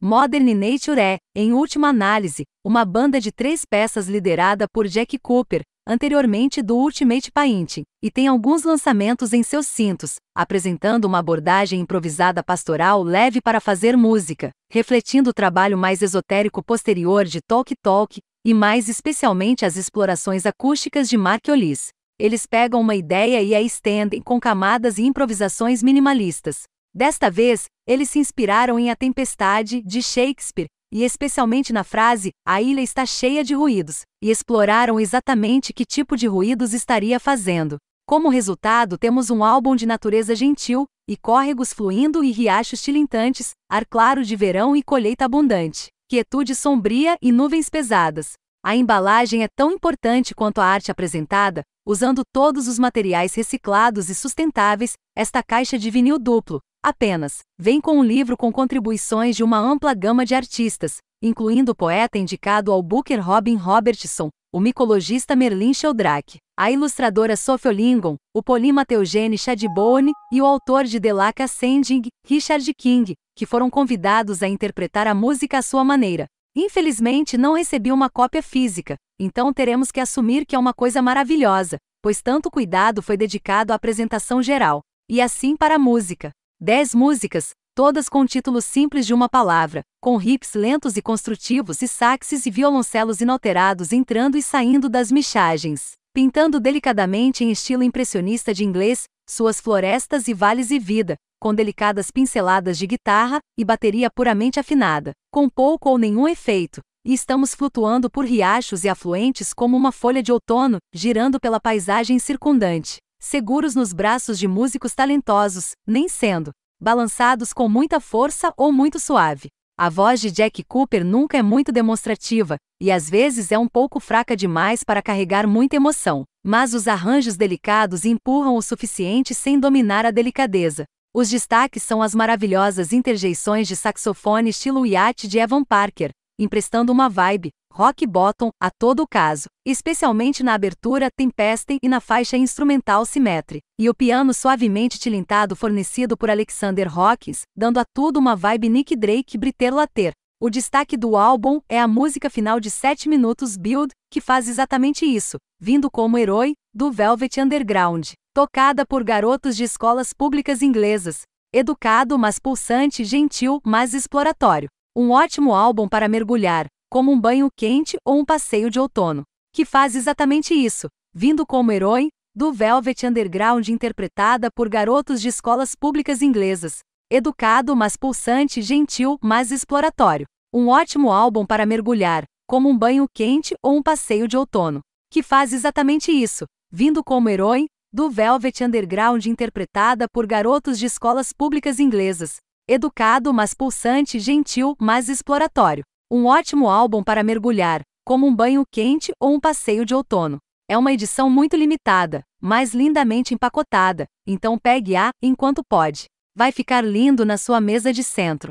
Modern Nature é, em última análise, uma banda de três peças liderada por Jack Cooper, anteriormente do Ultimate Painting, e tem alguns lançamentos em seus cintos, apresentando uma abordagem improvisada pastoral leve para fazer música, refletindo o trabalho mais esotérico posterior de Talk Talk, e mais especialmente as explorações acústicas de Mark Olis. Eles pegam uma ideia e a estendem com camadas e improvisações minimalistas, Desta vez, eles se inspiraram em A Tempestade, de Shakespeare, e especialmente na frase A ilha está cheia de ruídos, e exploraram exatamente que tipo de ruídos estaria fazendo. Como resultado, temos um álbum de natureza gentil, e córregos fluindo e riachos tilintantes, ar claro de verão e colheita abundante, quietude sombria e nuvens pesadas. A embalagem é tão importante quanto a arte apresentada, usando todos os materiais reciclados e sustentáveis, esta caixa de vinil duplo, Apenas, vem com um livro com contribuições de uma ampla gama de artistas, incluindo o poeta indicado ao Booker Robin Robertson, o micologista Merlin Sheldrake, a ilustradora Sophie Olingon, o polímata Eugene Chadbourne e o autor de The Lack Ascending, Richard King, que foram convidados a interpretar a música à sua maneira. Infelizmente não recebi uma cópia física, então teremos que assumir que é uma coisa maravilhosa, pois tanto cuidado foi dedicado à apresentação geral. E assim para a música. 10 músicas, todas com títulos simples de uma palavra, com riffs lentos e construtivos e saxes e violoncelos inalterados entrando e saindo das michagens, pintando delicadamente em estilo impressionista de inglês, suas florestas e vales e vida, com delicadas pinceladas de guitarra e bateria puramente afinada, com pouco ou nenhum efeito, e estamos flutuando por riachos e afluentes como uma folha de outono, girando pela paisagem circundante seguros nos braços de músicos talentosos, nem sendo balançados com muita força ou muito suave. A voz de Jack Cooper nunca é muito demonstrativa, e às vezes é um pouco fraca demais para carregar muita emoção, mas os arranjos delicados empurram o suficiente sem dominar a delicadeza. Os destaques são as maravilhosas interjeições de saxofone estilo iate de Evan Parker, emprestando uma vibe, rock bottom, a todo o caso, especialmente na abertura Tempeste e na faixa instrumental Simetri, e o piano suavemente tilintado fornecido por Alexander Hawkins, dando a tudo uma vibe Nick Drake Briter Later. O destaque do álbum é a música final de 7 minutos Build, que faz exatamente isso, vindo como herói do Velvet Underground, tocada por garotos de escolas públicas inglesas, educado mas pulsante, gentil mas exploratório. Um ótimo álbum para mergulhar, como um banho quente ou um passeio de outono, que faz exatamente isso, vindo como herói do Velvet Underground interpretada por garotos de escolas públicas inglesas, educado mas pulsante, gentil mas exploratório. Um ótimo álbum para mergulhar, como um banho quente ou um passeio de outono, que faz exatamente isso, vindo como herói do Velvet Underground interpretada por garotos de escolas públicas inglesas, Educado, mas pulsante, gentil, mas exploratório. Um ótimo álbum para mergulhar, como um banho quente ou um passeio de outono. É uma edição muito limitada, mas lindamente empacotada, então pegue-a enquanto pode. Vai ficar lindo na sua mesa de centro.